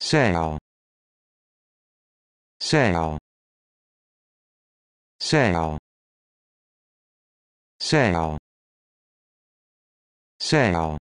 Sail. Sail. Sail. Sail. Sail.